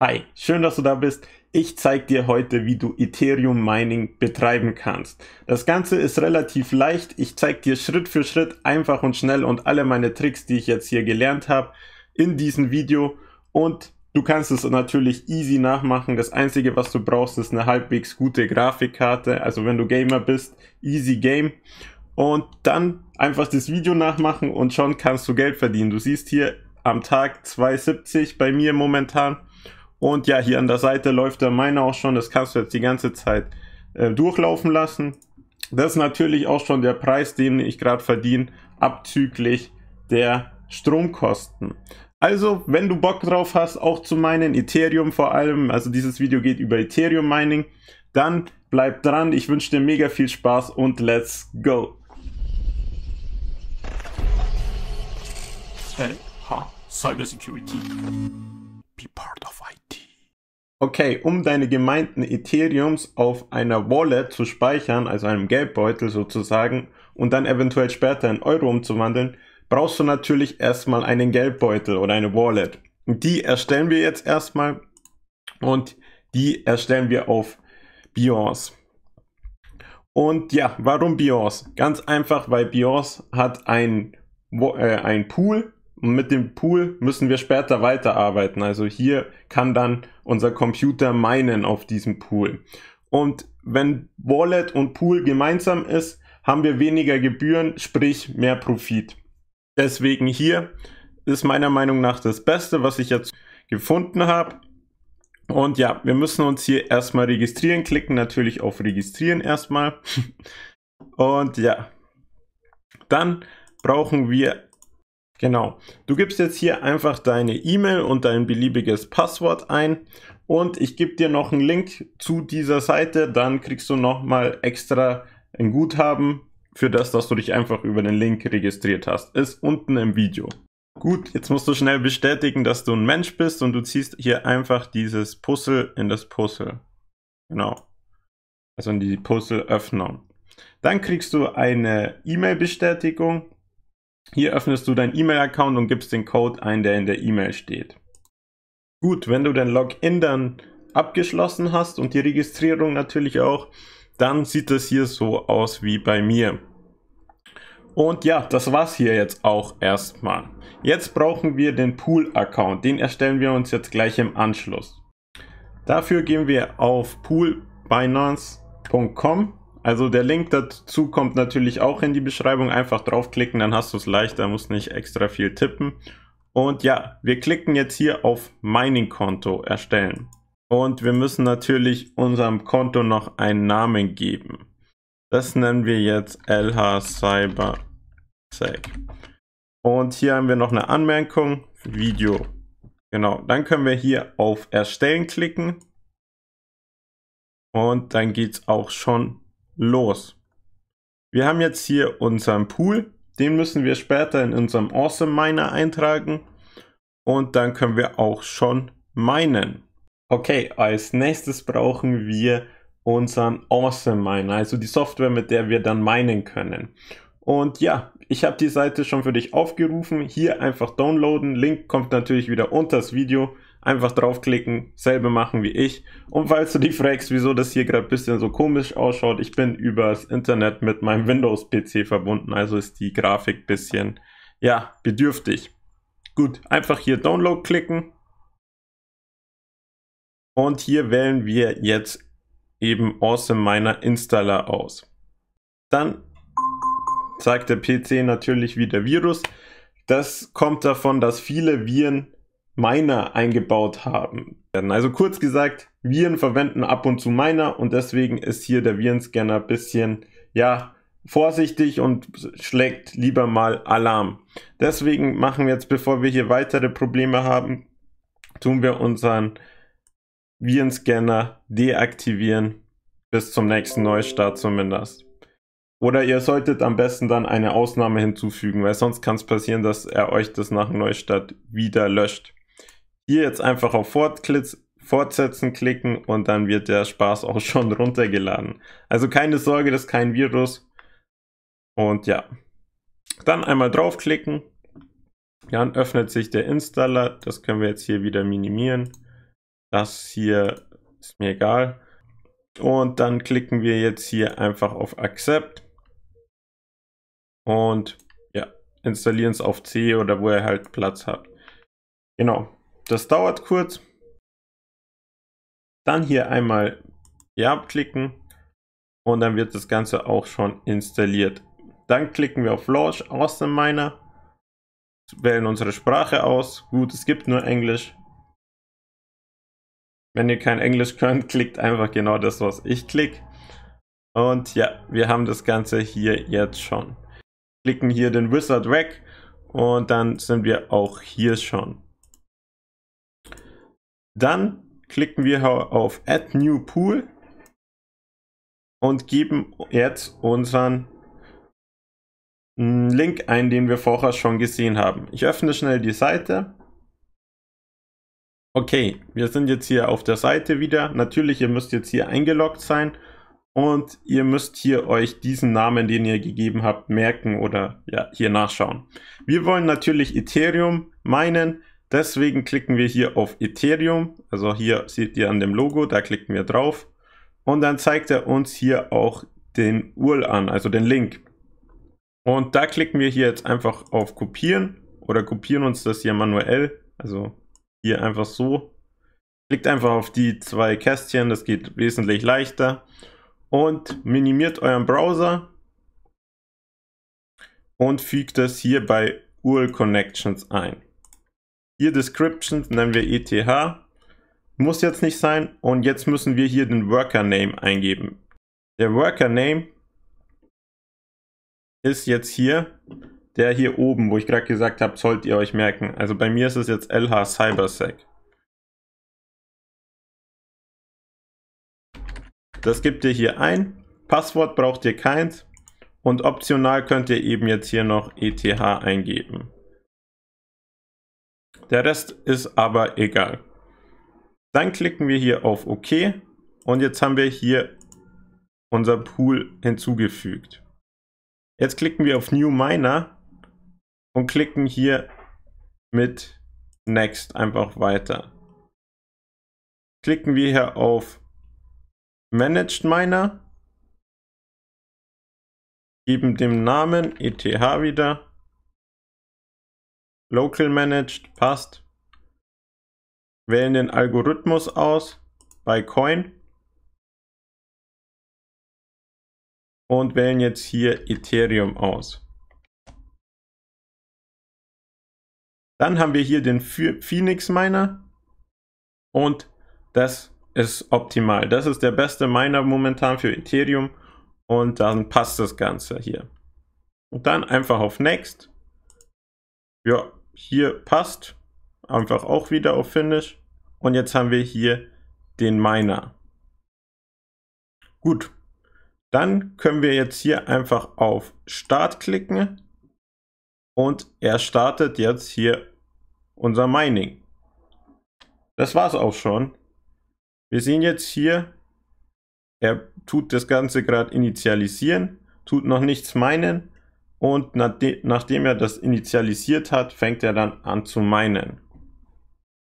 Hi, schön, dass du da bist. Ich zeige dir heute, wie du Ethereum Mining betreiben kannst. Das Ganze ist relativ leicht. Ich zeige dir Schritt für Schritt einfach und schnell und alle meine Tricks, die ich jetzt hier gelernt habe, in diesem Video. Und du kannst es natürlich easy nachmachen. Das Einzige, was du brauchst, ist eine halbwegs gute Grafikkarte. Also wenn du Gamer bist, easy game. Und dann einfach das Video nachmachen und schon kannst du Geld verdienen. Du siehst hier am Tag 2,70 bei mir momentan und ja, hier an der Seite läuft der meine auch schon. Das kannst du jetzt die ganze Zeit äh, durchlaufen lassen. Das ist natürlich auch schon der Preis, den ich gerade verdiene, abzüglich der Stromkosten. Also, wenn du Bock drauf hast, auch zu meinen, Ethereum vor allem, also dieses Video geht über Ethereum Mining, dann bleib dran. Ich wünsche dir mega viel Spaß und let's go. Hey, ha, Cyber Security. Be part of IT. Okay, um deine gemeinten Ethereums auf einer Wallet zu speichern, also einem Geldbeutel sozusagen, und dann eventuell später in Euro umzuwandeln, brauchst du natürlich erstmal einen Geldbeutel oder eine Wallet. Und Die erstellen wir jetzt erstmal und die erstellen wir auf Bios. Und ja, warum Bios? Ganz einfach, weil Bios hat ein, äh, ein Pool und mit dem Pool müssen wir später weiterarbeiten. Also hier kann dann unser Computer meinen auf diesem Pool. Und wenn Wallet und Pool gemeinsam ist, haben wir weniger Gebühren, sprich mehr Profit. Deswegen hier ist meiner Meinung nach das Beste, was ich jetzt gefunden habe. Und ja, wir müssen uns hier erstmal registrieren. Klicken natürlich auf Registrieren erstmal. Und ja, dann brauchen wir Genau. Du gibst jetzt hier einfach deine E-Mail und dein beliebiges Passwort ein und ich gebe dir noch einen Link zu dieser Seite, dann kriegst du nochmal extra ein Guthaben für das, dass du dich einfach über den Link registriert hast. Ist unten im Video. Gut, jetzt musst du schnell bestätigen, dass du ein Mensch bist und du ziehst hier einfach dieses Puzzle in das Puzzle. Genau. Also in die Puzzleöffnung. Dann kriegst du eine E-Mail-Bestätigung hier öffnest du deinen E-Mail-Account und gibst den Code ein, der in der E-Mail steht. Gut, wenn du dein Login dann abgeschlossen hast und die Registrierung natürlich auch, dann sieht es hier so aus wie bei mir. Und ja, das war's hier jetzt auch erstmal. Jetzt brauchen wir den Pool-Account. Den erstellen wir uns jetzt gleich im Anschluss. Dafür gehen wir auf poolbinance.com also der Link dazu kommt natürlich auch in die Beschreibung. Einfach draufklicken, dann hast du es leichter, musst nicht extra viel tippen. Und ja, wir klicken jetzt hier auf Mining-Konto erstellen. Und wir müssen natürlich unserem Konto noch einen Namen geben. Das nennen wir jetzt LH Cyber Sec. Und hier haben wir noch eine Anmerkung, Video. Genau, dann können wir hier auf Erstellen klicken. Und dann geht es auch schon los. Wir haben jetzt hier unseren Pool. Den müssen wir später in unserem Awesome Miner eintragen. Und dann können wir auch schon minen. Okay, als nächstes brauchen wir unseren Awesome Miner, also die Software, mit der wir dann minen können. Und ja, ich habe die Seite schon für dich aufgerufen. Hier einfach downloaden. Link kommt natürlich wieder unter das Video einfach draufklicken, selbe machen wie ich. Und falls du dich fragst, wieso das hier gerade ein bisschen so komisch ausschaut, ich bin übers Internet mit meinem Windows-PC verbunden, also ist die Grafik ein bisschen, ja, bedürftig. Gut, einfach hier Download klicken. Und hier wählen wir jetzt eben Awesome Miner Installer aus. Dann zeigt der PC natürlich wieder Virus. Das kommt davon, dass viele Viren Miner eingebaut haben. Werden. Also kurz gesagt, Viren verwenden ab und zu Miner und deswegen ist hier der Virenscanner ein bisschen, ja, vorsichtig und schlägt lieber mal Alarm. Deswegen machen wir jetzt, bevor wir hier weitere Probleme haben, tun wir unseren Virenscanner deaktivieren bis zum nächsten Neustart zumindest. Oder ihr solltet am besten dann eine Ausnahme hinzufügen, weil sonst kann es passieren, dass er euch das nach Neustart wieder löscht hier jetzt einfach auf Fortsetzen klicken und dann wird der Spaß auch schon runtergeladen. Also keine Sorge, das ist kein Virus. Und ja, dann einmal draufklicken. Dann öffnet sich der Installer. Das können wir jetzt hier wieder minimieren. Das hier ist mir egal. Und dann klicken wir jetzt hier einfach auf Accept. Und ja, installieren es auf C oder wo ihr halt Platz habt. Genau. Das dauert kurz. Dann hier einmal Ja klicken und dann wird das Ganze auch schon installiert. Dann klicken wir auf Launch aus dem Miner, wählen unsere Sprache aus. Gut, es gibt nur Englisch. Wenn ihr kein Englisch könnt, klickt einfach genau das, was ich klicke. Und ja, wir haben das Ganze hier jetzt schon. Klicken hier den Wizard weg und dann sind wir auch hier schon. Dann klicken wir auf Add New Pool und geben jetzt unseren hm, Link ein, den wir vorher schon gesehen haben. Ich öffne schnell die Seite. Okay, wir sind jetzt hier auf der Seite wieder. Natürlich, ihr müsst jetzt hier eingeloggt sein und ihr müsst hier euch diesen Namen, den ihr gegeben habt, merken oder ja, hier nachschauen. Wir wollen natürlich Ethereum meinen. Deswegen klicken wir hier auf Ethereum. Also hier seht ihr an dem Logo, da klicken wir drauf. Und dann zeigt er uns hier auch den URL an, also den Link. Und da klicken wir hier jetzt einfach auf Kopieren oder kopieren uns das hier manuell. Also hier einfach so. Klickt einfach auf die zwei Kästchen, das geht wesentlich leichter. Und minimiert euren Browser und fügt das hier bei URL Connections ein. Hier Description nennen wir ETH. Muss jetzt nicht sein. Und jetzt müssen wir hier den Worker Name eingeben. Der Worker Name ist jetzt hier der hier oben, wo ich gerade gesagt habe, sollt ihr euch merken. Also bei mir ist es jetzt LH Cybersec. Das gibt ihr hier ein. Passwort braucht ihr keins. Und optional könnt ihr eben jetzt hier noch ETH eingeben. Der Rest ist aber egal. Dann klicken wir hier auf OK und jetzt haben wir hier unser Pool hinzugefügt. Jetzt klicken wir auf New Miner und klicken hier mit Next einfach weiter. Klicken wir hier auf Managed Miner, geben dem Namen ETH wieder Local Managed passt. Wählen den Algorithmus aus bei Coin. Und wählen jetzt hier Ethereum aus. Dann haben wir hier den Phoenix Miner und das ist optimal. Das ist der beste Miner momentan für Ethereum und dann passt das Ganze hier. Und dann einfach auf Next. Ja, hier passt, einfach auch wieder auf Finish. Und jetzt haben wir hier den Miner. Gut, dann können wir jetzt hier einfach auf Start klicken und er startet jetzt hier unser Mining. Das war es auch schon. Wir sehen jetzt hier, er tut das Ganze gerade initialisieren, tut noch nichts meinen und nachdem er das initialisiert hat, fängt er dann an zu meinen.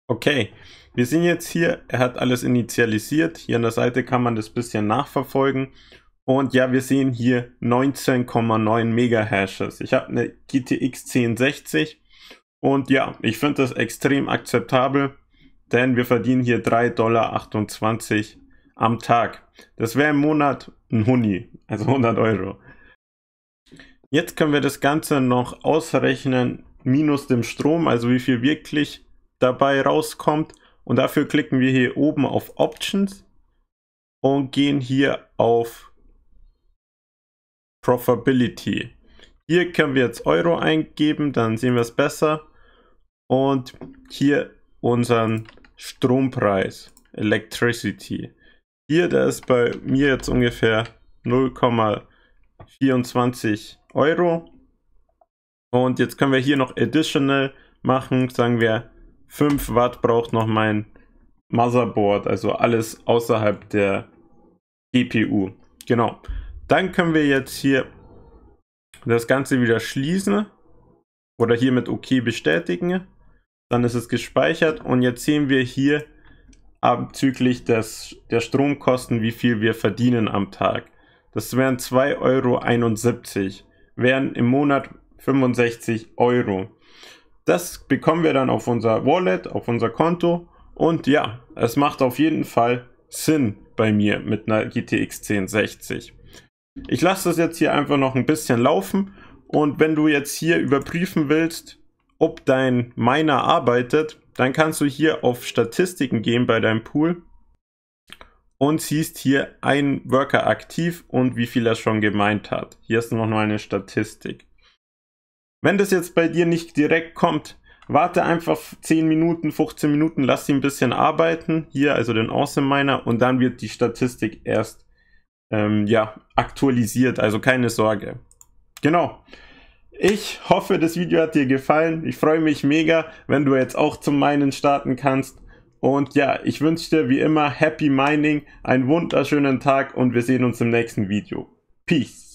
Okay, wir sehen jetzt hier, er hat alles initialisiert. Hier an der Seite kann man das bisschen nachverfolgen. Und ja, wir sehen hier 19,9 Megahashes. Ich habe eine GTX 1060 und ja, ich finde das extrem akzeptabel, denn wir verdienen hier 3,28 Dollar am Tag. Das wäre im Monat ein Huni, also 100 Euro. Jetzt können wir das Ganze noch ausrechnen minus dem Strom, also wie viel wirklich dabei rauskommt. Und dafür klicken wir hier oben auf Options und gehen hier auf Profitability. Hier können wir jetzt Euro eingeben, dann sehen wir es besser. Und hier unseren Strompreis, Electricity. Hier, der ist bei mir jetzt ungefähr 0,5. 24 Euro. Und jetzt können wir hier noch Additional machen. Sagen wir 5 Watt braucht noch mein Motherboard, also alles außerhalb der GPU. Genau. Dann können wir jetzt hier das Ganze wieder schließen oder hier mit OK bestätigen. Dann ist es gespeichert und jetzt sehen wir hier abzüglich des, der Stromkosten, wie viel wir verdienen am Tag das wären 2,71 Euro, wären im Monat 65 Euro. Das bekommen wir dann auf unser Wallet, auf unser Konto und ja, es macht auf jeden Fall Sinn bei mir mit einer GTX 1060. Ich lasse das jetzt hier einfach noch ein bisschen laufen und wenn du jetzt hier überprüfen willst, ob dein Miner arbeitet, dann kannst du hier auf Statistiken gehen bei deinem Pool und siehst hier ein Worker aktiv und wie viel er schon gemeint hat. Hier ist nochmal eine Statistik. Wenn das jetzt bei dir nicht direkt kommt, warte einfach 10 Minuten, 15 Minuten, lass ihn ein bisschen arbeiten, hier also den Awesome Miner und dann wird die Statistik erst ähm, ja, aktualisiert, also keine Sorge. Genau. Ich hoffe, das Video hat dir gefallen. Ich freue mich mega, wenn du jetzt auch zum Meinen starten kannst. Und ja, ich wünsche dir wie immer Happy Mining, einen wunderschönen Tag und wir sehen uns im nächsten Video. Peace.